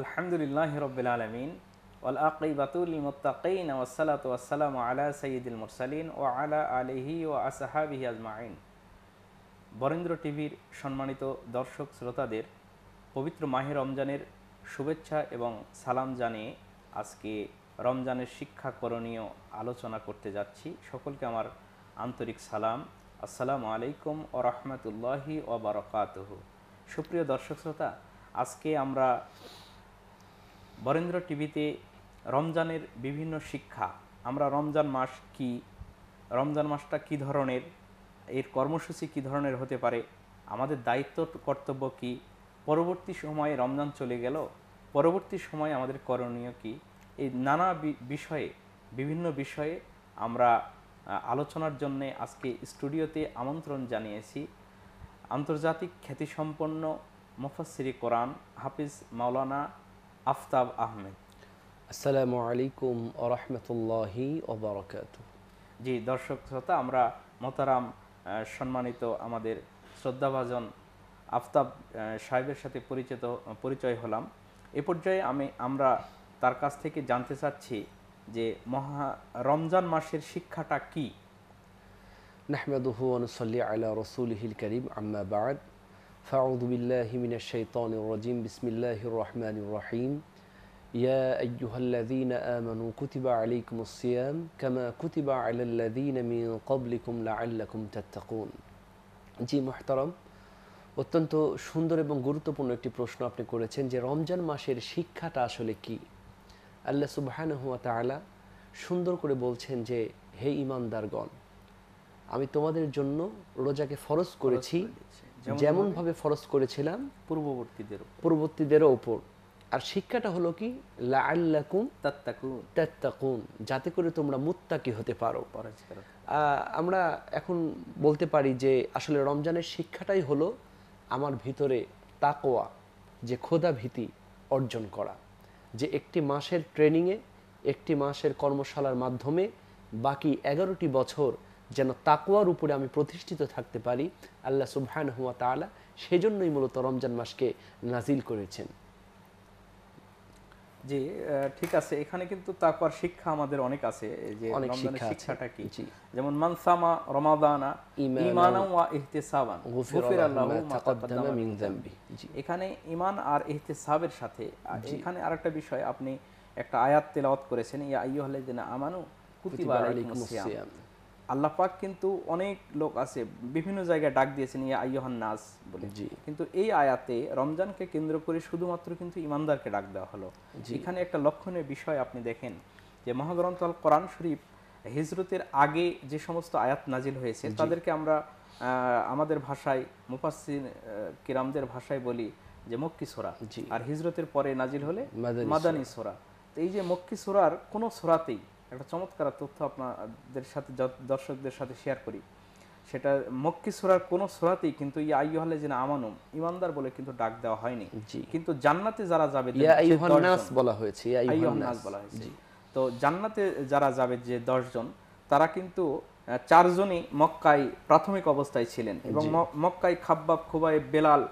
আলহামদুলিল্লাহ হিরবিল আলমিন ওয়াল আকিবাতুল মুতাকিন সালাত ওয়াসালাম আলা সঈদুল মুরসালিন ও আলা আলিহি ও আসহাবিহি আজমাইন বরেন্দ্র টিভির সম্মানিত দর্শক শ্রোতাদের পবিত্র মাহে রমজানের শুভেচ্ছা এবং সালাম জানিয়ে আজকে রমজানের শিক্ষা করণীয় আলোচনা করতে যাচ্ছি সকলকে আমার আন্তরিক সালাম আসসালামু আলাইকুম ও রহমতুল্লাহি ওবরকাতহ সুপ্রিয় দর্শক শ্রোতা আজকে আমরা বরেন্দ্র টিভিতে রমজানের বিভিন্ন শিক্ষা আমরা রমজান মাস কি রমজান মাসটা কি ধরনের এর কর্মসূচি কি ধরনের হতে পারে আমাদের দায়িত্ব কর্তব্য কি পরবর্তী সময়ে রমজান চলে গেল পরবর্তী সময়ে আমাদের করণীয় কি এই নানা বিষয়ে বিভিন্ন বিষয়ে আমরা আলোচনার জন্যে আজকে স্টুডিওতে আমন্ত্রণ জানিয়েছি আন্তর্জাতিক খ্যাতিসম্পন্ন মুফাসির কোরআন হাফিজ মাওলানা আফতাব আহমেদ আসসালামু আলাইকুম আরহামতুল্লাহি ওবরাকাত জি দর্শক শ্রোতা আমরা মতারাম সম্মানিত আমাদের শ্রদ্ধাভাজন আফতাব সাহেবের সাথে পরিচিত পরিচয় হলাম এ পর্যায়ে আমি আমরা তার কাছ থেকে জানতে চাচ্ছি যে মহা রমজান মাসের শিক্ষাটা কী নাহমেদুহু আনুসল্লি আলা রসুল হিল করিম আম্মা বাদ فأعوذ بالله من الشيطان الرجيم بسم الله الرحمن الرحيم يا أيها الذين آمنوا كتب عليكم الصيام كما كتب على الذين من قبلكم لعلكم تتقون জি محترم অত্যন্ত সুন্দর এবং গুরুত্বপূর্ণ একটি প্রশ্ন আপনি করেছেন যে রমজান মাসের শিক্ষাটা আসলে কি আল্লাহ সুবাহান হুয়া তালা সুন্দর করে বলছেন যে হে ইমানদারগণ আমি তোমাদের জন্য রোজাকে ফরজ করেছি যেমন ভাবে ফরজ করেছিলাম পূর্ববর্তীদের পূর্ববর্তীদের ওপর আর শিক্ষাটা হলো কি যাতে করে তোমরা মুত্তাকি হতে পারো আমরা এখন বলতে পারি যে আসলে রমজানের শিক্ষাটাই হলো আমার ভিতরে তাকোয়া যে খোদা ভীতি অর্জন করা যে একটি মাসের ট্রেনিংয়ে একটি মাসের কর্মশালার মাধ্যমে বাকি এগারোটি বছর যেন তাকুয়ার উপরে আমি প্রতিষ্ঠিত থাকতে পারি আল্লাহ সুবহান হুয়া তালা সেজন্যই মূলত রমজান মাসকে নাজিল করেছেন জি ঠিক আছে এখানে কিন্তু তাকুয়ার শিক্ষা আমাদের অনেক আছে যে রমজানের শিক্ষাটা কি যেমন মানসামা রমাদানা ঈমানা ওয়া ইহতিসাবান গুফিরা লাহু মা তাকাদ্দামা মিন যামবি এখানে ঈমান আর ইহতিসাবের সাথে এখানে আরেকটা বিষয় আপনি একটা আয়াত তেলাওয়াত করেছেন ইয়া আইয়ুহাল্লাযিনা আমানু কুতিবা আলাইকুমুস সিয়াম আল্লাহ পাক কিন্তু অনেক লোক আছে বিভিন্ন জায়গায় ডাক দিয়েছেন ইয়া আইয়হান নাস বলে কিন্তু এই আয়াতে রমজানকে কেন্দ্র করে শুধুমাত্র কিন্তু ইমানদারকে ডাক দেওয়া হলো এখানে একটা লক্ষণীয় বিষয় আপনি দেখেন যে মহাগ্রন্থ আল কোরআন শরীফ হিজরতের আগে যে সমস্ত আয়াত নাজিল হয়েছে তাদেরকে আমরা আমাদের ভাষায় মুফাসিন কিরামদের ভাষায় বলি যে মক্কি সোরা আর হিজরতের পরে নাজিল হলে মাদানী সোরা তো এই যে মক্কি সোরার কোনো সোরাতেই একটা চমৎকার তথ্য আপনাদের সাথে দর্শকদের সাথে শেয়ার করি সেটা মক্কি সুরার কোন সুরাতেই কিন্তু ইয়া আইয়ুহালে যেন আমানুম ইমানদার বলে কিন্তু ডাক দেওয়া হয়নি কিন্তু জান্নাতে যারা যাবে ইয়া আইয়ুহান্নাস বলা হয়েছে ইয়া আইয়ুহান্নাস বলা হয়েছে তো জান্নাতে যারা যাবে যে দশজন তারা কিন্তু চারজনই মক্কায় প্রাথমিক অবস্থায় ছিলেন এবং মক্কায় খাব্বাব খুবাই বেলাল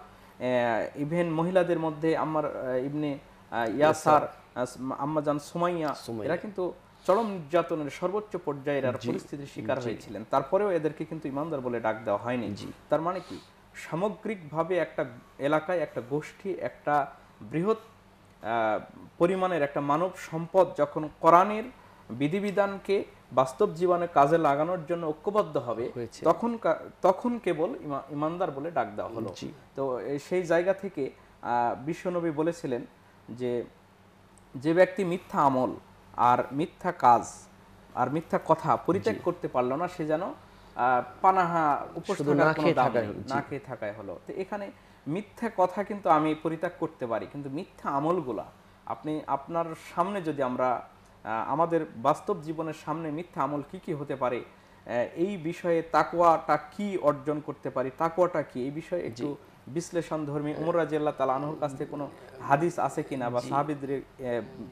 ইভেন মহিলাদের মধ্যে আমার ইবনে ইয়াসার আম্মাজান সুমাইয়া এরা কিন্তু চরম নির্যাতনের সর্বোচ্চ পর্যায়ের আর পরিস্থিতির শিকার হয়েছিলেন তারপরেও এদেরকে কিন্তু ইমানদার বলে ডাক দেওয়া হয়নি তার মানে কি সামগ্রিকভাবে একটা এলাকায় একটা গোষ্ঠী একটা বৃহৎ পরিমাণের একটা মানব সম্পদ যখন কোরআনের বিধিবিধানকে বাস্তব জীবনে কাজে লাগানোর জন্য ঐক্যবদ্ধ হবে তখন তখন কেবল ইমানদার বলে ডাক দেওয়া হলো তো সেই জায়গা থেকে বিশ্বনবী বলেছিলেন যে যে ব্যক্তি মিথ্যা আমল আর মিথ্যা কাজ আর মিথ্যা কথা পরিত্যাগ করতে পারলো না সে যেন পানাহা না খেয়ে থাকায় হলো তো এখানে মিথ্যা কথা কিন্তু আমি পরিত্যাগ করতে পারি কিন্তু মিথ্যা আমলগুলা আপনি আপনার সামনে যদি আমরা আমাদের বাস্তব জীবনের সামনে মিথ্যা আমল কি কি হতে পারে এই বিষয়ে তাকুয়াটা কি অর্জন করতে পারি তাকুয়াটা কি এই বিষয়ে একটু বিশ্লেষণ ধর্মী উমর রাজি আল্লাহ তালা আনহুর কাছ থেকে কোনো হাদিস আছে কিনা বা সাহাবিদের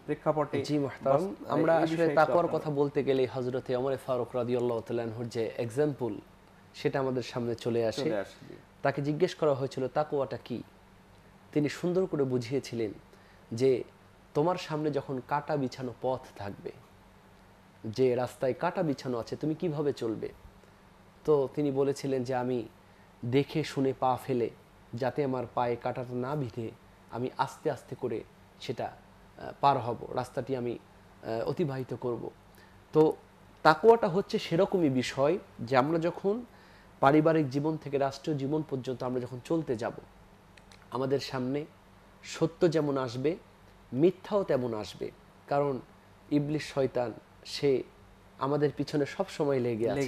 প্রেক্ষাপটে জি মহতারাম আমরা আসলে তাকওয়ার কথা বলতে গেলে হযরতে ওমর ফারুক রাদিয়াল্লাহু তাআলা আনহুর যে एग्जांपल সেটা আমাদের সামনে চলে আসে তাকে জিজ্ঞেস করা হয়েছিল তাকওয়াটা কি তিনি সুন্দর করে বুঝিয়েছিলেন যে তোমার সামনে যখন কাটা বিছানো পথ থাকবে যে রাস্তায় কাটা বিছানো আছে তুমি কিভাবে চলবে তো তিনি বলেছিলেন যে আমি দেখে শুনে পা ফেলে যাতে আমার পায়ে কাটাটা না বিঁধে আমি আস্তে আস্তে করে সেটা পার হব রাস্তাটি আমি অতিবাহিত করব তো তাকুয়াটা হচ্ছে সেরকমই বিষয় যে আমরা যখন পারিবারিক জীবন থেকে রাষ্ট্রীয় জীবন পর্যন্ত আমরা যখন চলতে যাব আমাদের সামনে সত্য যেমন আসবে মিথ্যাও তেমন আসবে কারণ ইবলিশ শয়তান সে আমাদের পিছনে সব সময় লেগে আছে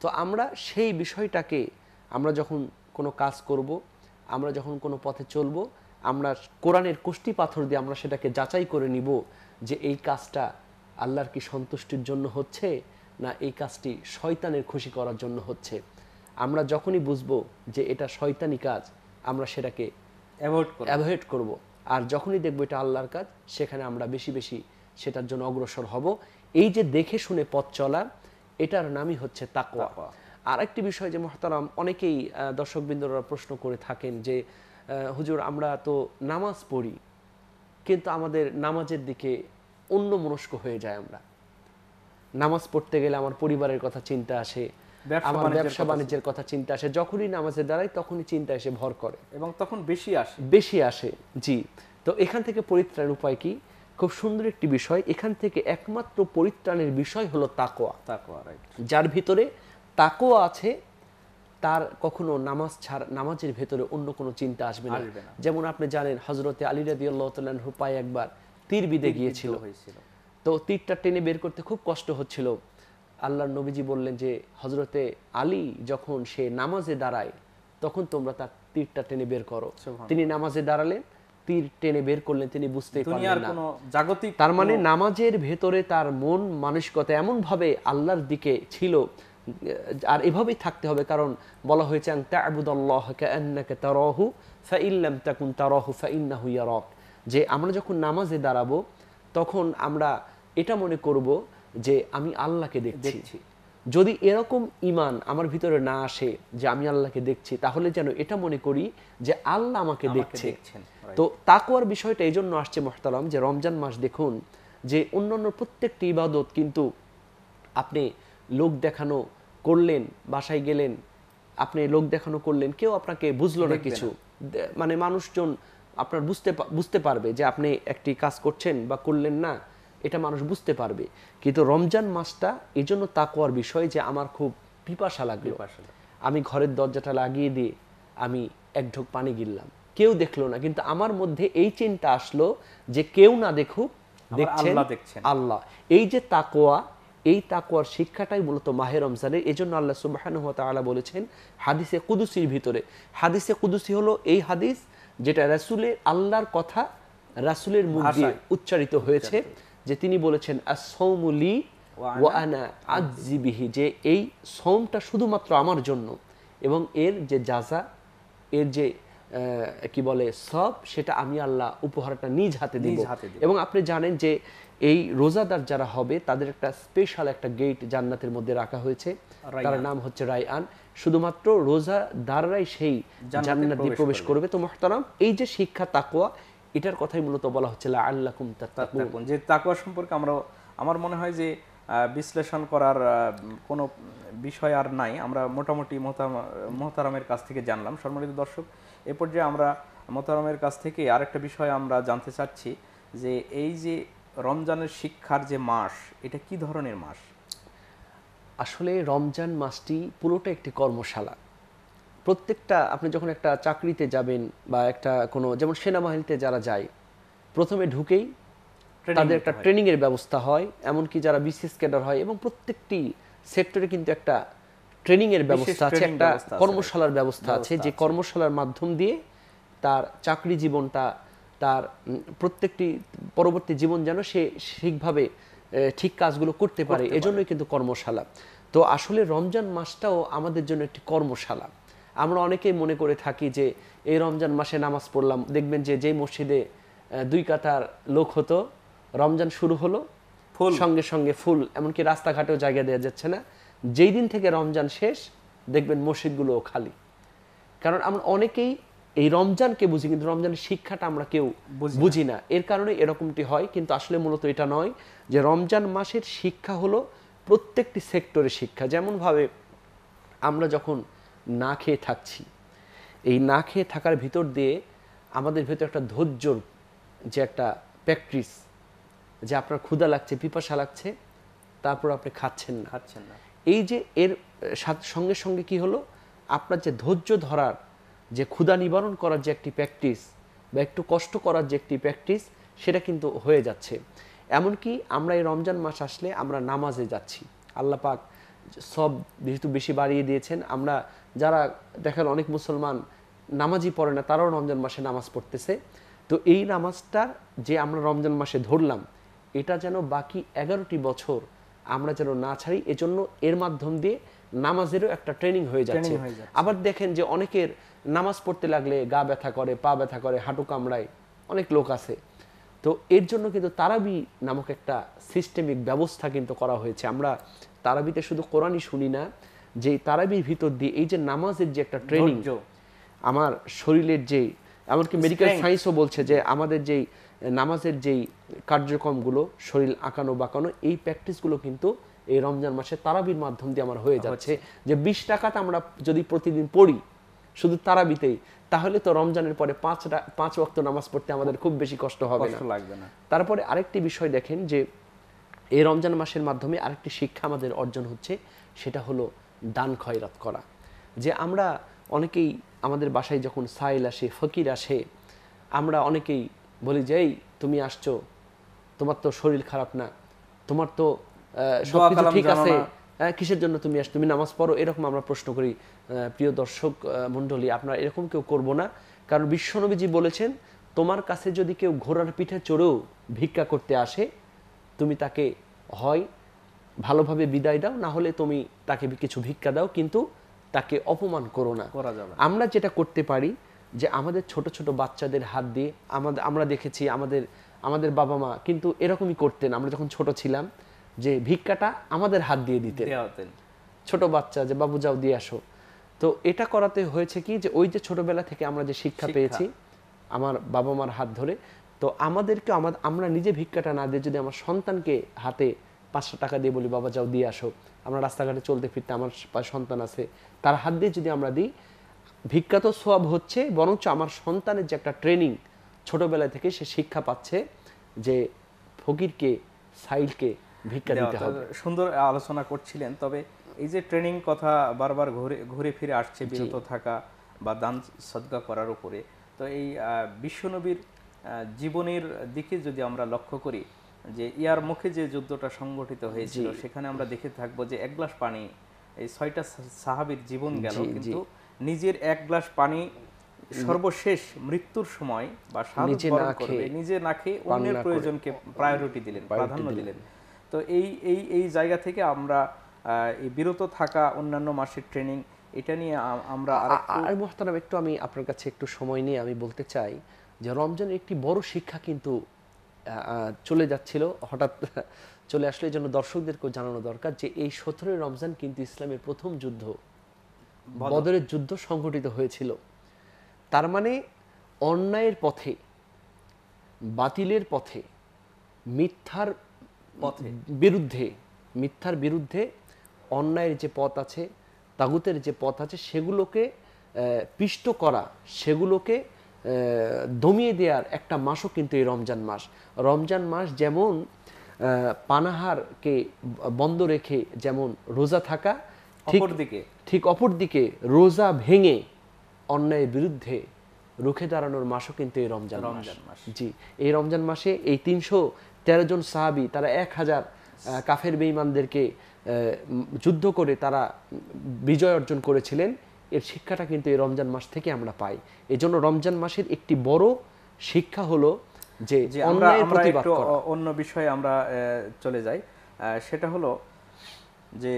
তো আমরা সেই বিষয়টাকে আমরা যখন কোনো কাজ করব আমরা যখন কোনো পথে চলবো আমরা কোরআনের কোষ্টি পাথর দিয়ে আমরা সেটাকে যাচাই করে নিব যে এই কাজটা আল্লাহর কি সন্তুষ্টির জন্য হচ্ছে না এই কাজটি শয়তানের খুশি করার জন্য হচ্ছে আমরা যখনই বুঝব যে এটা শয়তানি কাজ আমরা সেটাকে অ্যাভয়েড করবো আর যখনই দেখবো এটা আল্লাহর কাজ সেখানে আমরা বেশি বেশি সেটার জন্য অগ্রসর হব এই যে দেখে শুনে পথ চলা এটার নামই হচ্ছে তাকোয়া আর একটি বিষয় যে মহতারাম অনেকেই দর্শকবৃন্দরা প্রশ্ন করে থাকেন যে হুজুর আমরা তো নামাজ পড়ি কিন্তু আমাদের নামাজের দিকে অন্য মনস্ক হয়ে যায় আমরা নামাজ পড়তে গেলে আমার পরিবারের কথা চিন্তা আসে আমার ব্যবসা বাণিজ্যের কথা চিন্তা আসে যখনই নামাজে দাঁড়াই তখনই চিন্তা এসে ভর করে এবং তখন বেশি আসে বেশি আসে জি তো এখান থেকে পরিত্রাণের উপায় কি খুব সুন্দর একটি বিষয় এখান থেকে একমাত্র পরিত্রাণের বিষয় হলো তাকোয়া তাকোয়া যার ভিতরে তাকও আছে তার কখনো নামাজ ছাড় নামাজের ভেতরে অন্য কোনো চিন্তা আসবে না যেমন আপনি জানেন হজরতে আলী রাদি আল্লাহ পায়ে একবার তীর বিদে গিয়েছিল তো তীরটা টেনে বের করতে খুব কষ্ট হচ্ছিল আল্লাহর নবীজি বললেন যে হজরতে আলী যখন সে নামাজে দাঁড়ায় তখন তোমরা তার তীরটা টেনে বের করো তিনি নামাজে দাঁড়ালেন তীর টেনে বের করলেন তিনি বুঝতে জাগতিক তার মানে নামাজের ভেতরে তার মন মানসিকতা এমন ভাবে আল্লাহর দিকে ছিল আর এভাবেই থাকতে হবে কারণ বলা হয়েছে তারহু তাকুন তারহু যে আমরা যখন নামাজে দাঁড়াবো তখন আমরা এটা মনে করব যে আমি আল্লাহকে দেখছি যদি এরকম ইমান আমার ভিতরে না আসে যে আমি আল্লাহকে দেখছি তাহলে যেন এটা মনে করি যে আল্লাহ আমাকে দেখছে তো তাকুয়ার বিষয়টা এই জন্য আসছে মোহতালাম যে রমজান মাস দেখুন যে অন্যান্য প্রত্যেকটি ইবাদত কিন্তু আপনি লোক দেখানো করলেন বাসায় গেলেন আপনি লোক দেখানো করলেন কেউ আপনাকে বুঝলো না কিছু মানে মানুষজন আপনার বুঝতে বুঝতে পারবে যে আপনি একটি কাজ করছেন বা করলেন না এটা মানুষ বুঝতে পারবে কিন্তু রমজান মাসটা এজন্য তাকোয়ার বিষয় যে আমার খুব পিপাসা লাগলো আমি ঘরের দরজাটা লাগিয়ে দিয়ে আমি এক ঢোক পানি গিললাম কেউ দেখলো না কিন্তু আমার মধ্যে এই চিন্তা আসলো যে কেউ না দেখুক দেখছেন আল্লাহ এই যে তাকোয়া এই তাকুয়ার শিক্ষাটাই মূলত মাহের রমজানের এই জন্য আল্লাহ সুবাহানুয়া তালা বলেছেন হাদিসে কুদুসির ভিতরে হাদিসে কুদুসি হলো এই হাদিস যেটা রাসুলের আল্লাহর কথা রাসুলের মুখ দিয়ে উচ্চারিত হয়েছে যে তিনি বলেছেন আসৌমুলি ওয়ানা আজিবিহি যে এই সোমটা শুধুমাত্র আমার জন্য এবং এর যে যাজা এর যে কি বলে সব সেটা আমি আল্লাহ উপহারটা নিজ হাতে দিব এবং আপনি জানেন যে এই রোজাদার যারা হবে তাদের একটা স্পেশাল একটা গেট জান্নাতের মধ্যে রাখা হয়েছে তার নাম হচ্ছে রায়আন শুধুমাত্র রোজাদাররাই সেই জান্নাতে প্রবেশ করবে তো মহতারাম এই যে শিক্ষা তাকোয়া এটার কথাই মূলত বলা হচ্ছে আল্লাকুম তাত্তাকুন যে তাকওয়া সম্পর্কে আমরা আমার মনে হয় যে বিশ্লেষণ করার কোন বিষয় আর নাই আমরা মোটামুটি মহতারামের কাছ থেকে জানলাম সম্মানিত দর্শক এ পর্যায়ে আমরা মোহতারামের কাছ থেকে আরেকটা বিষয় আমরা জানতে চাচ্ছি যে এই যে রমজানের শিক্ষার যে মাস এটা কি ধরনের মাস আসলে রমজান মাসটি পুরোটা একটি কর্মশালা প্রত্যেকটা আপনি যখন একটা চাকরিতে যাবেন বা একটা কোনো যেমন সেনাবাহিনীতে যারা যায় প্রথমে ঢুকেই তাদের একটা ট্রেনিংয়ের ব্যবস্থা হয় এমনকি যারা বিসিএস ক্যাডার হয় এবং প্রত্যেকটি সেক্টরে কিন্তু একটা ট্রেনিংয়ের ব্যবস্থা আছে একটা কর্মশালার ব্যবস্থা আছে যে কর্মশালার মাধ্যম দিয়ে তার চাকরি জীবনটা তার প্রত্যেকটি পরবর্তী জীবন যেন সে ঠিকভাবে ঠিক কাজগুলো করতে পারে এজন্যই কিন্তু কর্মশালা তো আসলে রমজান মাসটাও আমাদের জন্য একটি কর্মশালা আমরা অনেকেই মনে করে থাকি যে এই রমজান মাসে নামাজ পড়লাম দেখবেন যে যেই মসজিদে দুই কাতার লোক হতো রমজান শুরু হলো ফুল সঙ্গে সঙ্গে ফুল এমনকি রাস্তাঘাটেও জায়গা দেওয়া যাচ্ছে না যেই দিন থেকে রমজান শেষ দেখবেন মসজিদগুলোও খালি কারণ আমরা অনেকেই এই রমজানকে বুঝি কিন্তু রমজানের শিক্ষাটা আমরা কেউ বুঝি না এর কারণে এরকমটি হয় কিন্তু আসলে মূলত এটা নয় যে রমজান মাসের শিক্ষা হলো প্রত্যেকটি সেক্টরের শিক্ষা যেমনভাবে আমরা যখন না খেয়ে থাকছি এই না খেয়ে থাকার ভিতর দিয়ে আমাদের ভেতর একটা ধৈর্যর যে একটা প্র্যাকটিস যে আপনার ক্ষুধা লাগছে পিপাসা লাগছে তারপর আপনি খাচ্ছেন না খাচ্ছেন না এই যে এর সঙ্গে সঙ্গে কি হলো আপনার যে ধৈর্য ধরার যে ক্ষুধা নিবারণ করার যে একটি প্র্যাকটিস বা একটু কষ্ট করার যে একটি প্র্যাকটিস সেটা কিন্তু হয়ে যাচ্ছে এমনকি আমরা এই রমজান মাস আসলে আমরা নামাজে যাচ্ছি আল্লাহ পাক সব যেহেতু বেশি বাড়িয়ে দিয়েছেন আমরা যারা দেখেন অনেক মুসলমান নামাজই পড়ে না তারাও রমজান মাসে নামাজ পড়তেছে তো এই নামাজটার যে আমরা রমজান মাসে ধরলাম এটা যেন বাকি এগারোটি বছর আমরা যেন না ছাড়ি এজন্য এর মাধ্যম দিয়ে নামাজেরও একটা ট্রেনিং হয়ে যাচ্ছে আবার দেখেন যে অনেকের নামাজ পড়তে লাগলে গা ব্যথা করে পা ব্যথা করে হাঁটু কামড়ায় অনেক লোক আছে তো এর জন্য কিন্তু তারাবি নামক একটা সিস্টেমিক ব্যবস্থা কিন্তু করা হয়েছে আমরা তারাবিতে শুধু কোরআনই শুনি না যে তারাবির ভিতর দিয়ে এই যে নামাজের যে একটা ট্রেনিং আমার শরীরের যে এমনকি মেডিকেল সায়েন্সও বলছে যে আমাদের যেই নামাজের যেই কার্যক্রমগুলো শরীর আঁকানো বাঁকানো এই প্র্যাকটিসগুলো কিন্তু এই রমজান মাসে তারাবির মাধ্যম দিয়ে আমার হয়ে আচ্ছা। যাচ্ছে যে বিশ টাকাটা আমরা যদি প্রতিদিন পড়ি শুধু তারাবিতেই তাহলে তো রমজানের পরে পাঁচ পাঁচ ওয়াক্ত নামাজ পড়তে আমাদের খুব বেশি কষ্ট হবে না লাগবে না তারপরে আরেকটি বিষয় দেখেন যে এই রমজান মাসের মাধ্যমে আরেকটি শিক্ষা আমাদের অর্জন হচ্ছে সেটা হলো দান খয়রাত করা যে আমরা অনেকেই আমাদের বাসায় যখন সাইল আসে ফকির আসে আমরা অনেকেই বলি যে এই তুমি আসছো তোমার তো শরীর খারাপ না তোমার তো সবকিছু ঠিক আছে হ্যাঁ, কিসের জন্য তুমি আস তুমি নামাজ পড়ো এরকম আমরা প্রশ্ন করি প্রিয় দর্শক মন্ডলী আপনারা এরকম কেউ করব না কারণ বিশ্বনবীজি বলেছেন তোমার কাছে যদি কেউ ঘোড়ার পিঠে চড়েও ভিক্ষা করতে আসে তুমি তাকে হয় ভালোভাবে বিদায় দাও না হলে তুমি তাকে কিছু ভিক্ষা দাও কিন্তু তাকে অপমান করো না করা যাবে আমরা যেটা করতে পারি যে আমাদের ছোট ছোট বাচ্চাদের হাত দিয়ে আমাদের আমরা দেখেছি আমাদের আমাদের বাবা মা কিন্তু এরকমই করতেন আমরা যখন ছোট ছিলাম যে ভিক্ষাটা আমাদের হাত দিয়ে দিতে ছোট বাচ্চা যে বাবু যাও দিয়ে আসো তো এটা করাতে হয়েছে কি যে ওই যে ছোটবেলা থেকে আমরা যে শিক্ষা পেয়েছি আমার বাবা মার হাত ধরে তো আমাদেরকে আমরা নিজে ভিক্ষাটা না দিয়ে যদি আমার সন্তানকে হাতে পাঁচশো টাকা দিয়ে বলি বাবা যাও দিয়ে আসো আমরা রাস্তাঘাটে চলতে ফিরতে আমার সন্তান আছে তার হাত দিয়ে যদি আমরা দিই ভিক্ষা তো সোয়াব হচ্ছে বরঞ্চ আমার সন্তানের যে একটা ট্রেনিং ছোটবেলা থেকে সে শিক্ষা পাচ্ছে যে ফকিরকে সাইলকে ভিক্ষা দিতে হবে সুন্দর আলোচনা করছিলেন তবে এই যে ট্রেনিং কথা বারবার ঘুরে ঘুরে ফিরে আসছে বিরত থাকা বা দান সদ্গা করার উপরে তো এই বিশ্বনবীর জীবনের দিকে যদি আমরা লক্ষ্য করি যে ইয়ার মুখে যে যুদ্ধটা সংগঠিত হয়েছিল সেখানে আমরা দেখে থাকবো যে এক গ্লাস পানি এই ছয়টা সাহাবির জীবন গেল কিন্তু নিজের এক গ্লাস পানি সর্বশেষ মৃত্যুর সময় বা নিজে না খেয়ে অন্যের প্রয়োজনকে প্রায়োরিটি দিলেন প্রাধান্য দিলেন তো এই এই এই জায়গা থেকে আমরা এই বিরত থাকা অন্যান্য মাসের ট্রেনিং এটা নিয়ে আমরা আর মোহতারাম একটু আমি আপনার কাছে একটু সময় নিয়ে আমি বলতে চাই যে রমজানের একটি বড় শিক্ষা কিন্তু চলে যাচ্ছিল হঠাৎ চলে আসলে জন্য দর্শকদেরকেও জানানো দরকার যে এই সতেরোই রমজান কিন্তু ইসলামের প্রথম যুদ্ধ বদরের যুদ্ধ সংঘটিত হয়েছিল তার মানে অন্যায়ের পথে বাতিলের পথে মিথ্যার বিরুদ্ধে মিথ্যার বিরুদ্ধে অন্যায়ের যে পথ আছে তাগুতের যে পথ আছে সেগুলোকে পিষ্ট করা সেগুলোকে দমিয়ে দেওয়ার একটা মাসও কিন্তু এই রমজান মাস রমজান মাস যেমন পানাহারকে বন্ধ রেখে যেমন রোজা থাকা ঠিক দিকে ঠিক অপর দিকে রোজা ভেঙে অন্যায়ের বিরুদ্ধে রুখে দাঁড়ানোর মাসও কিন্তু এই রমজান রমজান মাস জি এই রমজান মাসে এই তিনশো তেরো জন সাহাবি তারা এক হাজার কাফের বেঈমানদেরকে যুদ্ধ করে তারা বিজয় অর্জন করেছিলেন এর শিক্ষাটা কিন্তু এই রমজান মাস থেকে আমরা পাই এই জন্য রমজান মাসের একটি বড় শিক্ষা হলো যে আমরা একটু অন্য বিষয়ে আমরা চলে যাই সেটা হলো যে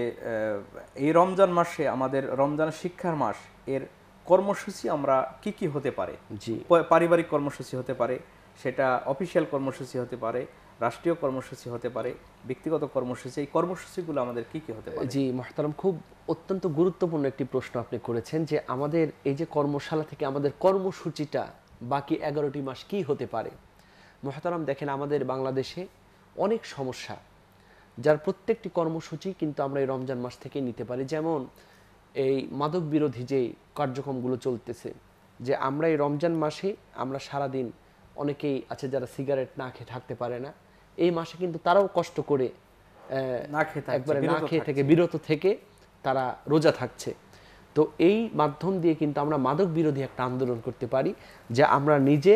এই রমজান মাসে আমাদের রমজান শিক্ষার মাস এর কর্মসূচি আমরা কি কি হতে পারে জি পারিবারিক কর্মসূচি হতে পারে সেটা অফিসিয়াল কর্মসূচি হতে পারে রাষ্ট্রীয় কর্মসূচি হতে পারে ব্যক্তিগত কর্মসূচি এই কর্মসূচিগুলো আমাদের কি কি হতে পারে জি মহাতারম খুব অত্যন্ত গুরুত্বপূর্ণ একটি প্রশ্ন আপনি করেছেন যে আমাদের এই যে কর্মশালা থেকে আমাদের কর্মসূচিটা বাকি এগারোটি মাস কি হতে পারে মহাতারম দেখেন আমাদের বাংলাদেশে অনেক সমস্যা যার প্রত্যেকটি কর্মসূচি কিন্তু আমরা এই রমজান মাস থেকে নিতে পারি যেমন এই মাদক বিরোধী যে কার্যক্রমগুলো চলতেছে যে আমরা এই রমজান মাসে আমরা সারাদিন অনেকেই আছে যারা সিগারেট না খেয়ে থাকতে পারে না এই মাসে কিন্তু তারাও কষ্ট করে একবারে না খেয়ে থেকে বিরত থেকে তারা রোজা থাকছে তো এই মাধ্যম দিয়ে কিন্তু আমরা মাদক বিরোধী একটা আন্দোলন করতে পারি যে আমরা নিজে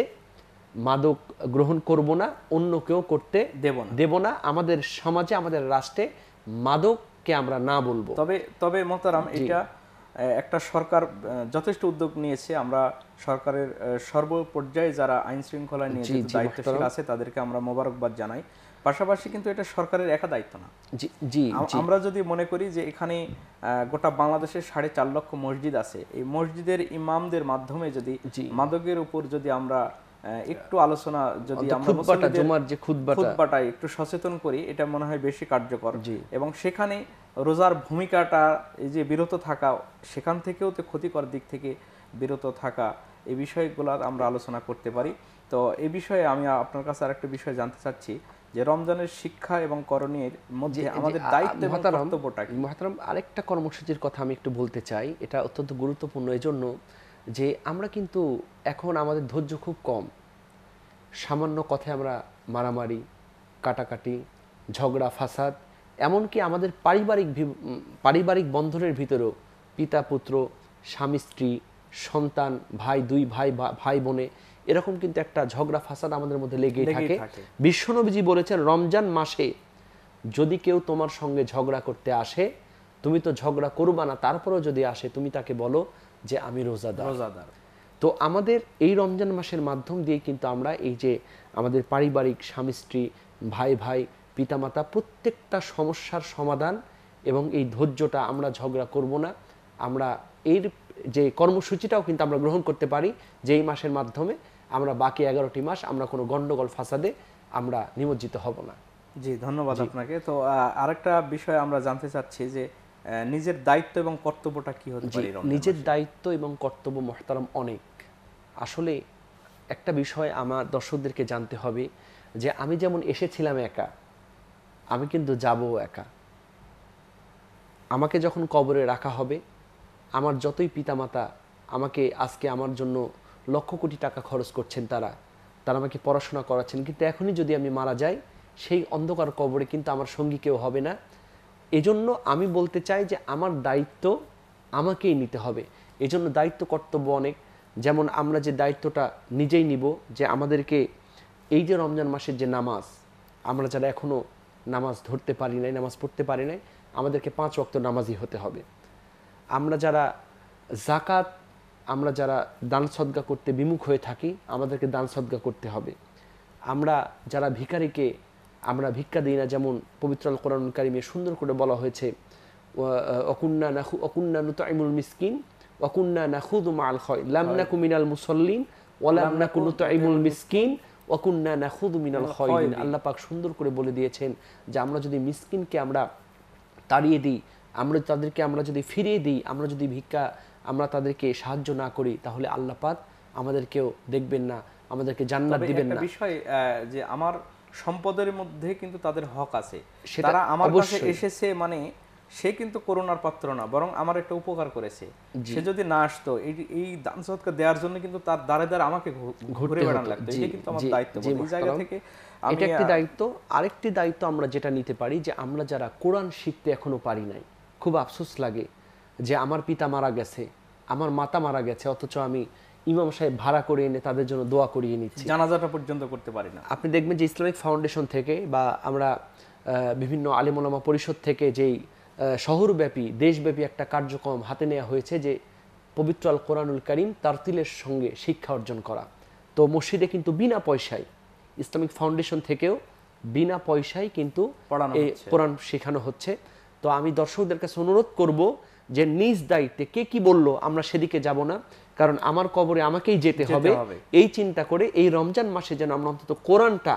মাদক গ্রহণ করব না অন্য কেউ করতে দেব না দেব না আমাদের সমাজে আমাদের রাষ্ট্রে মাদককে আমরা না বলবো তবে তবে মোতারাম এটা একটা সরকার যথেষ্ট উদ্যোগ নিয়েছে আমরা সরকারের সর্বপর্যায়ে যারা আইন শৃঙ্খলা নিয়ে দায়িত্বশীল আছে তাদেরকে আমরা মোবারকবাদ জানাই পাশাপাশি কিন্তু এটা সরকারের একা দায়িত্ব না জি জি আমরা যদি মনে করি যে এখানে গোটা বাংলাদেশে সাড়ে চার লক্ষ মসজিদ আছে এই মসজিদের ইমামদের মাধ্যমে যদি মাদকের উপর যদি আমরা একটু আলোচনা যদি আমরা যে একটু সচেতন করি এটা মনে হয় বেশি কার্যকর এবং সেখানে রোজার ভূমিকাটা এই যে বিরত থাকা সেখান থেকেও তো ক্ষতিকর দিক থেকে বিরত থাকা এই বিষয়গুলো আমরা আলোচনা করতে পারি তো এই বিষয়ে আমি আপনার কাছে আরেকটা বিষয় জানতে চাচ্ছি যে রমজানের শিক্ষা এবং করণীয় মধ্যে আমাদের দায়িত্ব কর্তব্যটা কি মহাতারাম আরেকটা কর্মসূচির কথা আমি একটু বলতে চাই এটা অত্যন্ত গুরুত্বপূর্ণ জন্য যে আমরা কিন্তু এখন আমাদের ধৈর্য খুব কম সামান্য কথায় আমরা মারামারি কাটাকাটি ঝগড়া ফাসাদ এমনকি আমাদের পারিবারিক পারিবারিক বন্ধনের ভিতরেও পিতা পুত্র স্বামী স্ত্রী সন্তান ভাই দুই ভাই ভাই বোনে এরকম কিন্তু একটা ঝগড়া ফাসাদ আমাদের মধ্যে লেগেই থাকে বিশ্বনবীজি বলেছেন রমজান মাসে যদি কেউ তোমার সঙ্গে ঝগড়া করতে আসে তুমি তো ঝগড়া করবা না তারপরেও যদি আসে তুমি তাকে বলো যে আমি রোজাদার রোজাদার তো আমাদের এই রমজান মাসের মাধ্যম দিয়ে কিন্তু আমরা এই যে আমাদের পারিবারিক স্বামী স্ত্রী ভাই ভাই পিতামাতা প্রত্যেকটা সমস্যার সমাধান এবং এই ধৈর্যটা আমরা ঝগড়া করব না আমরা এর যে কর্মসূচিটাও কিন্তু আমরা গ্রহণ করতে পারি যে এই মাসের মাধ্যমে আমরা বাকি এগারোটি মাস আমরা কোনো গণ্ডগোল ফাসাদে আমরা নিমজ্জিত হব না জি ধন্যবাদ আপনাকে তো আরেকটা বিষয় আমরা জানতে চাচ্ছি যে নিজের দায়িত্ব এবং কর্তব্যটা কি হতে নিজের দায়িত্ব এবং কর্তব্য মহতারম অনেক আসলে একটা বিষয় আমার দর্শকদেরকে জানতে হবে যে আমি যেমন এসেছিলাম একা আমি কিন্তু যাবো একা আমাকে যখন কবরে রাখা হবে আমার যতই পিতামাতা আমাকে আজকে আমার জন্য লক্ষ কোটি টাকা খরচ করছেন তারা তারা আমাকে পড়াশোনা করাচ্ছেন কিন্তু এখনই যদি আমি মারা যাই সেই অন্ধকার কবরে কিন্তু আমার সঙ্গী কেউ হবে না এজন্য আমি বলতে চাই যে আমার দায়িত্ব আমাকেই নিতে হবে এজন্য দায়িত্ব কর্তব্য অনেক যেমন আমরা যে দায়িত্বটা নিজেই নিব যে আমাদেরকে এই যে রমজান মাসের যে নামাজ আমরা যারা এখনও নামাজ ধরতে পারি নাই নামাজ পড়তে পারি নাই আমাদেরকে পাঁচ অক্ত নামাজি হতে হবে আমরা যারা জাকাত আমরা যারা দান সদ্গা করতে বিমুখ হয়ে থাকি আমাদেরকে দান সদ্গা করতে হবে আমরা যারা ভিকারিকে আমরা ভিক্ষা দিই না যেমন পবিত্র আল কোরআন কারিমে সুন্দর করে বলা হয়েছে অকুন্না নাখু অকুন্না নুতাইমুল মিসকিন অকুন্না নাহুদ মাল খয় লামনাকু মিনাল মুসল্লিন ওয়ালামনাকু নুতাইমুল মিসকিন ওয়াকুন্না আল্লাহ পাক সুন্দর করে বলে দিয়েছেন যে আমরা যদি মিসকিনকে আমরা তাড়িয়ে দিই আমরা তাদেরকে আমরা যদি ফিরিয়ে দিই আমরা যদি ভিক্ষা আমরা তাদেরকে সাহায্য না করি তাহলে আল্লাপাক আমাদেরকেও দেখবেন না আমাদেরকে জান্নাত দিবেন না বিষয় যে আমার সম্পদের মধ্যে কিন্তু তাদের হক আছে তারা আমার কাছে এসেছে মানে সে কিন্তু করোনার পাত্র না বরং আমার একটা উপকার করেছে সে যদি না আসতো এই দান সৎকার দেওয়ার জন্য কিন্তু তার দ্বারে দ্বারে আমাকে ঘুরে বেড়ানো লাগতো এটা কিন্তু আমার দায়িত্ব এই জায়গা থেকে এটা একটি দায়িত্ব আরেকটি দায়িত্ব আমরা যেটা নিতে পারি যে আমরা যারা কোরআন শিখতে এখনো পারি নাই খুব আফসোস লাগে যে আমার পিতা মারা গেছে আমার মাতা মারা গেছে অথচ আমি ইমাম সাহেব ভাড়া করে এনে তাদের জন্য দোয়া করিয়ে নিচ্ছি জানাজাটা পর্যন্ত করতে পারি না আপনি দেখবেন যে ইসলামিক ফাউন্ডেশন থেকে বা আমরা বিভিন্ন আলিমুলামা পরিষদ থেকে যেই শহরব্যাপী দেশব্যাপী একটা কার্যক্রম হাতে নেওয়া হয়েছে যে পবিত্র আল কোরআনুল করিম তারতিলের সঙ্গে শিক্ষা অর্জন করা তো মসজিদে কিন্তু বিনা পয়সায় ইসলামিক ফাউন্ডেশন থেকেও বিনা পয়সায় কিন্তু কোরআন শেখানো হচ্ছে তো আমি দর্শকদের কাছে অনুরোধ করব যে নিজ দায়িত্বে কে কি বলল আমরা সেদিকে যাব না কারণ আমার কবরে আমাকেই যেতে হবে এই চিন্তা করে এই রমজান মাসে যেন আমরা অন্তত কোরআনটা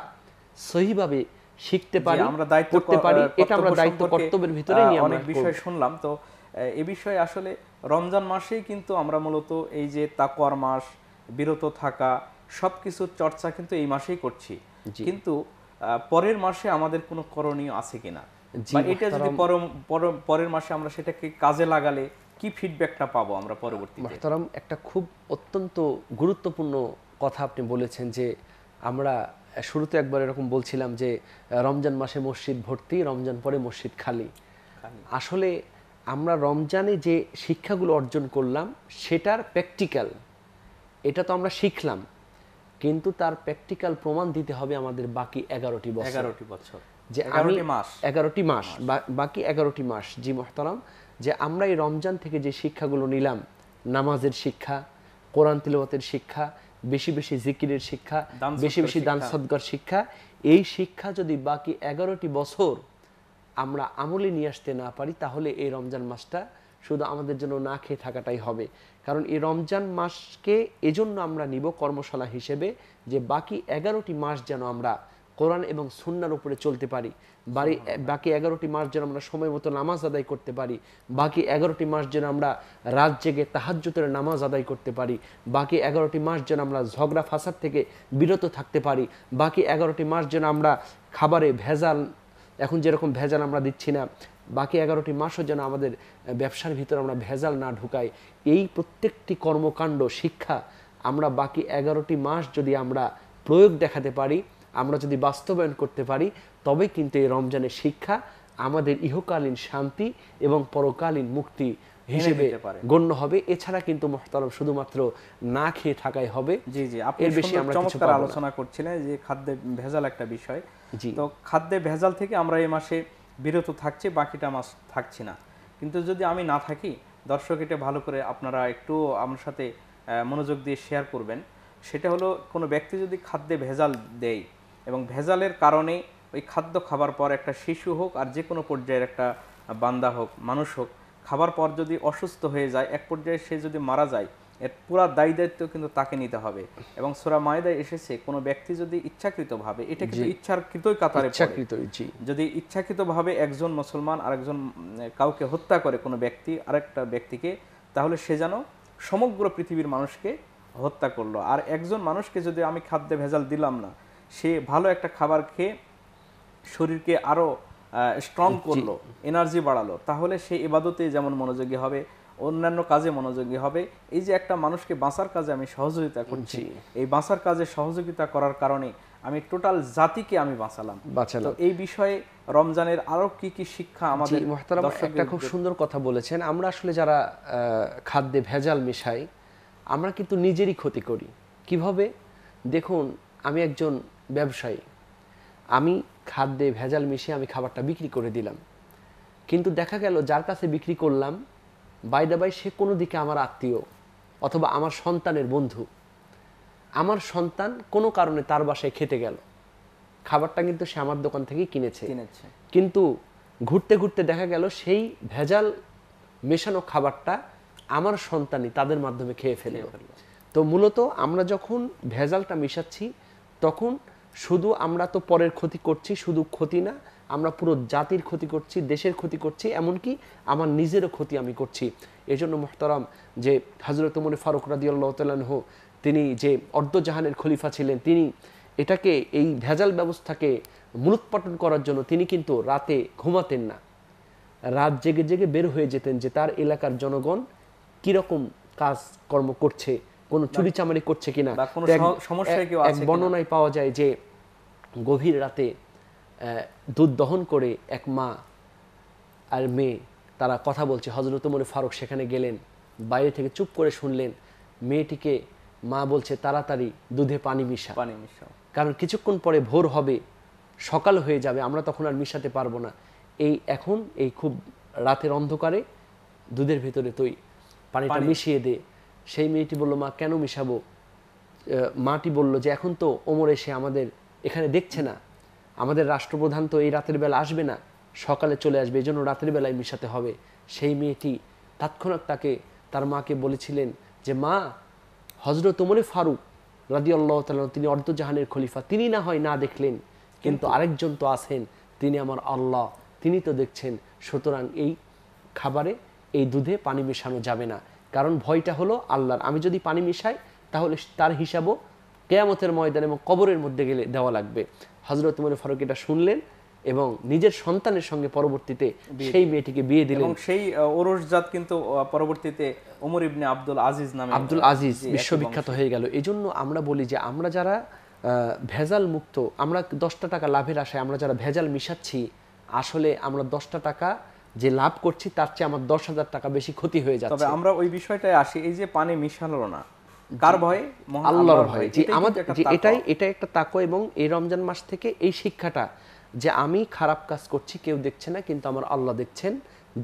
সহিভাবে শিখতে পারি আমরা দায়িত্ব করতে পারি এটা আমরা দায়িত্ব কর্তব্যের ভিতরে নিয়ে অনেক বিষয় শুনলাম তো এ বিষয়ে আসলে রমজান মাসেই কিন্তু আমরা মূলত এই যে তাকওয়ার মাস বিরত থাকা সবকিছুর চর্চা কিন্তু এই মাসেই করছি কিন্তু পরের মাসে আমাদের কোনো করণীয় আছে কিনা এটা যদি পরের মাসে আমরা সেটাকে কাজে লাগালে কি ফিডব্যাকটা পাবো আমরা পরবর্তী একটা খুব অত্যন্ত গুরুত্বপূর্ণ কথা আপনি বলেছেন যে আমরা শুরুতে একবার এরকম বলছিলাম যে রমজান মাসে মসজিদ ভর্তি রমজান পরে মসজিদ খালি আসলে আমরা রমজানে যে শিক্ষাগুলো অর্জন করলাম সেটার প্র্যাকটিক্যাল এটা তো আমরা শিখলাম কিন্তু তার প্র্যাকটিক্যাল প্রমাণ দিতে হবে আমাদের বাকি এগারোটি বছর এগারোটি বছর যে আমি মাস এগারোটি মাস বাকি এগারোটি মাস জি মহতারাম যে আমরা এই রমজান থেকে যে শিক্ষাগুলো নিলাম নামাজের শিক্ষা কোরআন তিলবতের শিক্ষা বেশি বেশি জিকিরের শিক্ষা বেশি বেশি দান সদ্গর শিক্ষা এই শিক্ষা যদি বাকি এগারোটি বছর আমরা আমলে নিয়ে আসতে না পারি তাহলে এই রমজান মাসটা শুধু আমাদের জন্য না খেয়ে থাকাটাই হবে কারণ এই রমজান মাসকে এজন্য আমরা নিব কর্মশালা হিসেবে যে বাকি এগারোটি মাস যেন আমরা কোরআন এবং সুন্নার উপরে চলতে পারি বাড়ি বাকি এগারোটি মাস যেন আমরা সময় মতো নামাজ আদায় করতে পারি বাকি এগারোটি মাস যেন আমরা রাত জেগে তাহাজ্যতের নামাজ আদায় করতে পারি বাকি এগারোটি মাস যেন আমরা ঝগড়া ফাঁসার থেকে বিরত থাকতে পারি বাকি এগারোটি মাস যেন আমরা খাবারে ভেজাল এখন যেরকম ভেজাল আমরা দিচ্ছি না বাকি এগারোটি মাসও যেন আমাদের ব্যবসার ভিতরে আমরা ভেজাল না ঢুকাই এই প্রত্যেকটি কর্মকাণ্ড শিক্ষা আমরা বাকি এগারোটি মাস যদি আমরা প্রয়োগ দেখাতে পারি আমরা যদি বাস্তবায়ন করতে পারি তবে কিন্তু এই রমজানের শিক্ষা আমাদের ইহকালীন শান্তি এবং পরকালীন মুক্তি হিসেবে গণ্য হবে এছাড়া কিন্তু মহতারম শুধুমাত্র না খেয়ে থাকাই হবে জি জি আপনি বেশি আমরা আলোচনা করছিলেন যে খাদ্যে ভেজাল একটা বিষয় জি তো খাদ্যে ভেজাল থেকে আমরা এই মাসে বিরত থাকছি বাকিটা মাস থাকছি না কিন্তু যদি আমি না থাকি দর্শক এটা ভালো করে আপনারা একটু আমার সাথে মনোযোগ দিয়ে শেয়ার করবেন সেটা হলো কোনো ব্যক্তি যদি খাদ্যে ভেজাল দেয় এবং ভেজালের কারণে ওই খাদ্য খাবার পর একটা শিশু হোক আর যে কোনো পর্যায়ের একটা বান্দা হোক মানুষ হোক খাবার পর যদি অসুস্থ হয়ে যায় এক পর্যায়ে সে যদি মারা যায় এর পুরা দায়ী দায়িত্ব কিন্তু তাকে নিতে হবে এবং সোরা মায়দায় এসেছে কোনো ব্যক্তি যদি ইচ্ছাকৃতভাবে এটা কিন্তু ইচ্ছাকৃতই কাতারে ইচ্ছাকৃত যদি ইচ্ছাকৃতভাবে একজন মুসলমান আর একজন কাউকে হত্যা করে কোনো ব্যক্তি আরেকটা ব্যক্তিকে তাহলে সে যেন সমগ্র পৃথিবীর মানুষকে হত্যা করলো আর একজন মানুষকে যদি আমি খাদ্যে ভেজাল দিলাম না সে ভালো একটা খাবার খেয়ে শরীরকে আরও স্ট্রং করলো এনার্জি বাড়ালো তাহলে সে এবাদতে যেমন মনোযোগী হবে অন্যান্য কাজে মনোযোগী হবে এই যে একটা মানুষকে বাঁচার কাজে আমি সহযোগিতা করছি এই বাঁচার কাজে সহযোগিতা করার কারণে আমি টোটাল জাতিকে আমি বাঁচালাম তো এই বিষয়ে রমজানের আরো কি কি শিক্ষা আমাদের একটা খুব সুন্দর কথা বলেছেন আমরা আসলে যারা খাদ্যে ভেজাল মিশাই আমরা কিন্তু নিজেরই ক্ষতি করি কিভাবে দেখুন আমি একজন ব্যবসায়ী আমি খাদ্যে ভেজাল মিশিয়ে আমি খাবারটা বিক্রি করে দিলাম কিন্তু দেখা গেল যার কাছে বিক্রি করলাম বাইদা বাই সে কোনো দিকে আমার আত্মীয় অথবা আমার সন্তানের বন্ধু আমার সন্তান কোনো কারণে তার বাসায় খেতে গেল খাবারটা কিন্তু সে আমার দোকান থেকে কিনেছে কিন্তু ঘুরতে ঘুরতে দেখা গেল সেই ভেজাল মেশানো খাবারটা আমার সন্তানই তাদের মাধ্যমে খেয়ে ফেলে তো মূলত আমরা যখন ভেজালটা মিশাচ্ছি তখন শুধু আমরা তো পরের ক্ষতি করছি শুধু ক্ষতি না আমরা পুরো জাতির ক্ষতি করছি দেশের ক্ষতি করছি এমনকি আমার নিজেরও ক্ষতি আমি করছি এজন্য মোহতারাম যে হাজরত মনে ফারুক রাদিউল্লাহ হো তিনি যে অর্ধজাহানের খলিফা ছিলেন তিনি এটাকে এই ভেজাল ব্যবস্থাকে মূলোৎপাটন করার জন্য তিনি কিন্তু রাতে ঘুমাতেন না রাত জেগে জেগে বের হয়ে যেতেন যে তার এলাকার জনগণ কীরকম কাজকর্ম করছে কোন চুরি চামারি করছে কিনা বর্ণনায় পাওয়া যায় যে গভীর রাতে দুধ দহন করে এক মা আর মেয়ে তারা কথা বলছে হজরত মনে ফারুক সেখানে গেলেন বাইরে থেকে চুপ করে শুনলেন মেয়েটিকে মা বলছে তাড়াতাড়ি দুধে পানি মিশা পানি মিশা কারণ কিছুক্ষণ পরে ভোর হবে সকাল হয়ে যাবে আমরা তখন আর মিশাতে পারবো না এই এখন এই খুব রাতের অন্ধকারে দুধের ভেতরে তুই পানিটা মিশিয়ে দে সেই মেয়েটি বলল মা কেন মিশাবো মাটি বলল যে এখন তো ওমর এসে আমাদের এখানে দেখছে না আমাদের রাষ্ট্রপ্রধান তো এই রাতের বেলা আসবে না সকালে চলে আসবে এজন্য রাতের বেলায় মিশাতে হবে সেই মেয়েটি তাৎক্ষণাৎ তাকে তার মাকে বলেছিলেন যে মা হজরত ওমরে ফারুক রাদি আল্লাহ তালন তিনি অর্ধজাহানের খলিফা তিনি না হয় না দেখলেন কিন্তু আরেকজন তো আছেন তিনি আমার আল্লাহ তিনি তো দেখছেন সুতরাং এই খাবারে এই দুধে পানি মেশানো যাবে না কারণ ভয়টা হলো আল্লাহর আমি যদি পানি মিশাই তাহলে তার হিসাবও কেয়ামতের ময়দান এবং কবরের মধ্যে গেলে দেওয়া লাগবে হজরত মনে ফারুক এটা শুনলেন এবং নিজের সন্তানের সঙ্গে পরবর্তীতে সেই মেয়েটিকে বিয়ে দিলেন সেই ওরসজাত কিন্তু পরবর্তীতে ওমর ইবনে আব্দুল আজিজ নামে আব্দুল আজিজ বিশ্ববিখ্যাত হয়ে গেল এই জন্য আমরা বলি যে আমরা যারা ভেজাল মুক্ত আমরা দশটা টাকা লাভের আশায় আমরা যারা ভেজাল মিশাচ্ছি আসলে আমরা দশটা টাকা যে লাভ করছি তার চেয়ে আমার দশ হাজার টাকা বেশি ক্ষতি হয়ে যাচ্ছে তবে আমরা ওই বিষয়টায় আসি এই যে পানি মিশালো না কার ভয়ে আল্লাহর ভয়ে যে আমাদের এটাই এটা একটা তাকো এবং এই রমজান মাস থেকে এই শিক্ষাটা যে আমি খারাপ কাজ করছি কেউ দেখছে না কিন্তু আমার আল্লাহ দেখছেন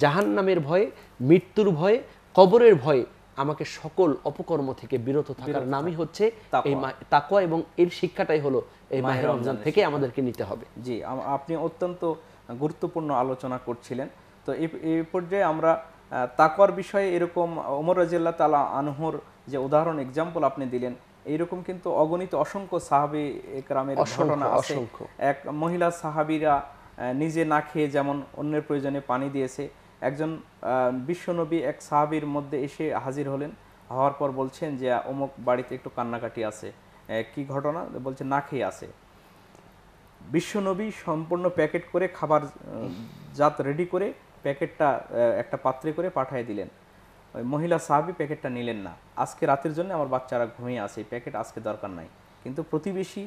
জাহান নামের ভয়ে মৃত্যুর ভয়ে কবরের ভয়ে আমাকে সকল অপকর্ম থেকে বিরত থাকার নামই হচ্ছে এই তাকোয়া এবং এর শিক্ষাটাই হলো এই মাহের রমজান থেকে আমাদেরকে নিতে হবে জি আপনি অত্যন্ত গুরুত্বপূর্ণ আলোচনা করছিলেন তো এই পর্যায়ে আমরা তাকওয়ার বিষয়ে এরকম ওমর রাজিয়াল্লাহ তালা আনহর যে উদাহরণ এক্সাম্পল আপনি দিলেন এইরকম কিন্তু অগণিত অসংখ্য সাহাবি গ্রামের ঘটনা আছে এক মহিলা সাহাবিরা নিজে না খেয়ে যেমন অন্যের প্রয়োজনে পানি দিয়েছে একজন বিশ্বনবী এক সাহাবির মধ্যে এসে হাজির হলেন হওয়ার পর বলছেন যে অমুক বাড়িতে একটু কান্নাকাটি আছে কি ঘটনা বলছে না খেয়ে আছে বিশ্বনবী সম্পূর্ণ প্যাকেট করে খাবার জাত রেডি করে প্যাকেটটা একটা পাত্রে করে পাঠিয়ে দিলেন ওই মহিলা সাহাবি প্যাকেটটা নিলেন না আজকে রাতের জন্য আমার বাচ্চারা ঘুমিয়ে আছে এই প্যাকেট আজকে দরকার নাই কিন্তু প্রতিবেশী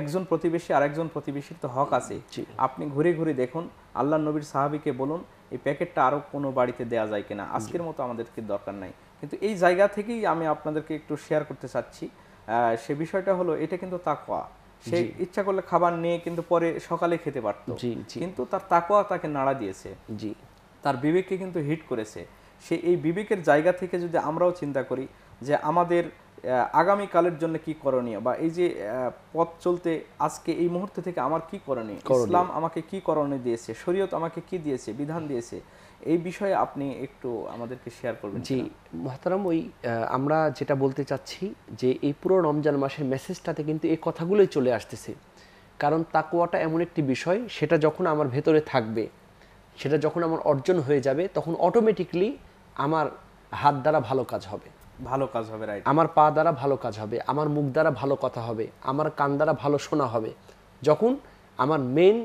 একজন প্রতিবেশী আর একজন প্রতিবেশীর তো হক আছে আপনি ঘুরে ঘুরে দেখুন আল্লাহ নবীর সাহাবিকে বলুন এই প্যাকেটটা আরও কোনো বাড়িতে দেয়া যায় কিনা আজকের মতো আমাদেরকে দরকার নাই কিন্তু এই জায়গা থেকেই আমি আপনাদেরকে একটু শেয়ার করতে চাচ্ছি সে বিষয়টা হলো এটা কিন্তু তাকোয়া সে ইচ্ছা করলে খাবার নিয়ে কিন্তু পরে সকালে খেতে পারত কিন্তু তার তাকোয়া তাকে নাড়া দিয়েছে জি তার বিবেককে কিন্তু হিট করেছে সে এই বিবেকের জায়গা থেকে যদি আমরাও চিন্তা করি যে আমাদের আগামী কালের জন্য কি করণীয় বা এই যে পথ চলতে আজকে এই মুহূর্তে থেকে আমার কি করণীয় ইসলাম আমাকে কি করণীয় দিয়েছে শরীয়ত আমাকে কি দিয়েছে বিধান দিয়েছে এই বিষয়ে আপনি একটু আমাদেরকে শেয়ার করবেন জি মহতারাম ওই আমরা যেটা বলতে চাচ্ছি যে এই পুরো রমজান মাসের মেসেজটাতে কিন্তু এই কথাগুলোই চলে আসতেছে কারণ তাকুয়াটা এমন একটি বিষয় সেটা যখন আমার ভেতরে থাকবে সেটা যখন আমার অর্জন হয়ে যাবে তখন অটোমেটিকলি আমার হাত দ্বারা ভালো কাজ হবে ভালো কাজ হবে রাইট আমার পা দ্বারা ভালো কাজ হবে আমার মুখ দ্বারা ভালো কথা হবে আমার কান দ্বারা ভালো শোনা হবে যখন আমার মেন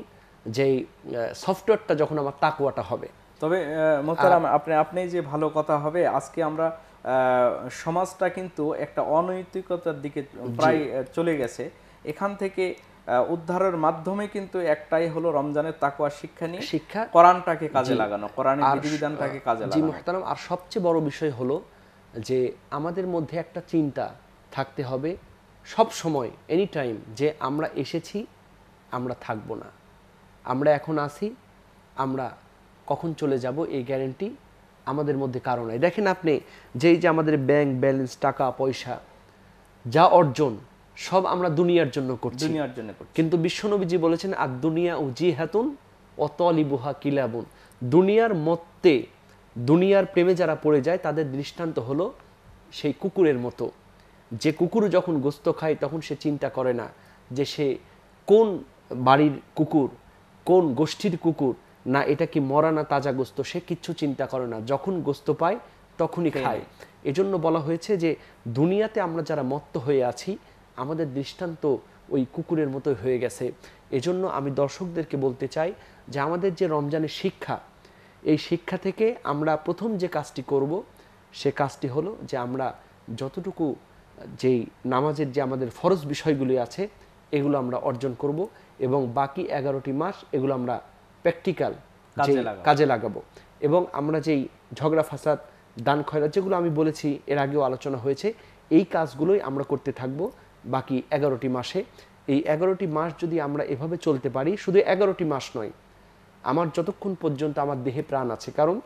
যেই সফটওয়্যারটা যখন আমার তাকুয়াটা হবে তবে মোতারাম আপনি আপনি যে ভালো কথা হবে আজকে আমরা সমাজটা কিন্তু একটা অনৈতিকতার দিকে প্রায় চলে গেছে এখান থেকে উদ্ধারের মাধ্যমে কিন্তু একটাই হলো রমজানের তাকুয়া শিক্ষা নিয়ে শিক্ষা কোরআনটাকে কাজে লাগানো কোরআনের বিধিবিধানটাকে কাজে লাগানো জি মুহতারাম আর সবচেয়ে বড় বিষয় হলো যে আমাদের মধ্যে একটা চিন্তা থাকতে হবে সব সময় এনি টাইম যে আমরা এসেছি আমরা থাকবো না আমরা এখন আসি আমরা কখন চলে যাব এই গ্যারেন্টি আমাদের মধ্যে কারো নাই দেখেন আপনি যেই যে আমাদের ব্যাংক ব্যালেন্স টাকা পয়সা যা অর্জন সব আমরা দুনিয়ার জন্য করছি দুনিয়ার জন্য করছি কিন্তু বিশ্বনবীজি বলেছেন আর দুনিয়া ও জি হাতুন অতলিবুহা কিলাবুন দুনিয়ার মতে দুনিয়ার প্রেমে যারা পড়ে যায় তাদের দৃষ্টান্ত হলো সেই কুকুরের মতো যে কুকুর যখন গোস্ত খায় তখন সে চিন্তা করে না যে সে কোন বাড়ির কুকুর কোন গোষ্ঠীর কুকুর না এটা কি মরা না তাজা গোস্ত সে কিচ্ছু চিন্তা করে না যখন গোস্ত পায় তখনই খায় এজন্য বলা হয়েছে যে দুনিয়াতে আমরা যারা মত্ত হয়ে আছি আমাদের দৃষ্টান্ত ওই কুকুরের মতো হয়ে গেছে এজন্য আমি দর্শকদেরকে বলতে চাই যে আমাদের যে রমজানের শিক্ষা এই শিক্ষা থেকে আমরা প্রথম যে কাজটি করব সে কাজটি হলো যে আমরা যতটুকু যেই নামাজের যে আমাদের ফরজ বিষয়গুলি আছে এগুলো আমরা অর্জন করব এবং বাকি এগারোটি মাস এগুলো আমরা প্র্যাকটিক্যাল কাজে লাগাবো এবং আমরা যেই ঝগড়া ফাসাদ দান খয়রা যেগুলো আমি বলেছি এর আগেও আলোচনা হয়েছে এই কাজগুলোই আমরা করতে থাকব বাকি এগারোটি মাসে এই এগারোটি মাস যদি আমরা এভাবে চলতে পারি শুধু এগারোটি মাস নয় আমার যতক্ষণ পর্যন্ত আমার দেহে প্রাণ আছে কারণ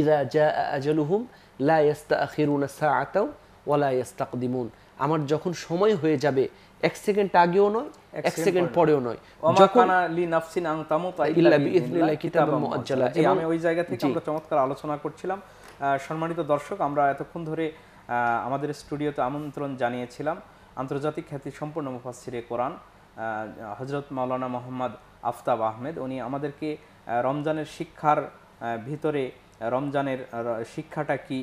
ইদা ওয়ালা ইয়াস্তাকদিমুন আমার যখন সময় হয়ে যাবে এক সেকেন্ড আগেও নয় এক সেকেন্ড পরেও নয় যখন লি ইল্লা মুআজ্জালা আমি ওই জায়গা থেকে আমরা চমৎকার আলোচনা করছিলাম সম্মানিত দর্শক আমরা এতক্ষণ ধরে আমাদের স্টুডিওতে আমন্ত্রণ জানিয়েছিলাম আন্তর্জাতিক খ্যাতি সম্পূর্ণ মুফাসিরে কোরআন হজরত মাওলানা মোহাম্মদ আফতাব আহমেদ উনি আমাদেরকে রমজানের শিক্ষার ভিতরে রমজানের শিক্ষাটা কি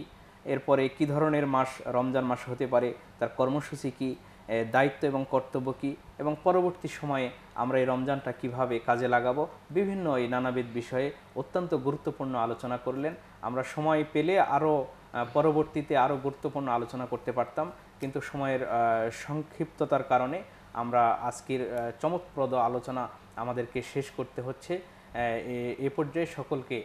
এরপরে কি ধরনের মাস রমজান মাস হতে পারে তার কর্মসূচি কী দায়িত্ব এবং কর্তব্য কী এবং পরবর্তী সময়ে আমরা এই রমজানটা কিভাবে কাজে লাগাবো বিভিন্ন এই নানাবিধ বিষয়ে অত্যন্ত গুরুত্বপূর্ণ আলোচনা করলেন আমরা সময় পেলে আরও পরবর্তীতে আরও গুরুত্বপূর্ণ আলোচনা করতে পারতাম কিন্তু সময়ের সংক্ষিপ্ততার কারণে আমরা আজকের চমকপ্রদ আলোচনা আমাদেরকে শেষ করতে হচ্ছে এ পর্যায়ে সকলকে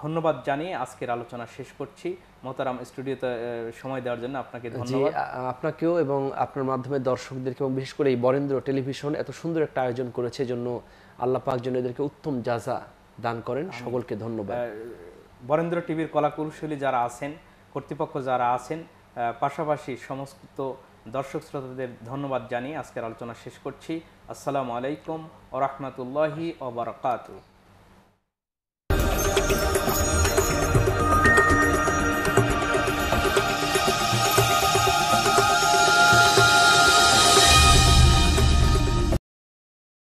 ধন্যবাদ জানিয়ে আজকের আলোচনা শেষ করছি মতারাম স্টুডিওতে সময় দেওয়ার জন্য আপনাকে ধন্যবাদ আপনাকেও এবং আপনার মাধ্যমে দর্শকদেরকে এবং বিশেষ করে এই বরেন্দ্র টেলিভিশন এত সুন্দর একটা আয়োজন করেছে জন্য আল্লাহ পাক জন্য এদেরকে উত্তম যাজা দান করেন সকলকে ধন্যবাদ বরেন্দ্র টিভির কলা কৌশলী যারা আছেন কর্তৃপক্ষ যারা আছেন পাশাপাশি সমস্ত দর্শক শ্রোতাদের ধন্যবাদ জানিয়ে আজকের আলোচনা শেষ করছি আসসালামু আলাইকুম ও রহমতুল্লাহি ওবরকাতু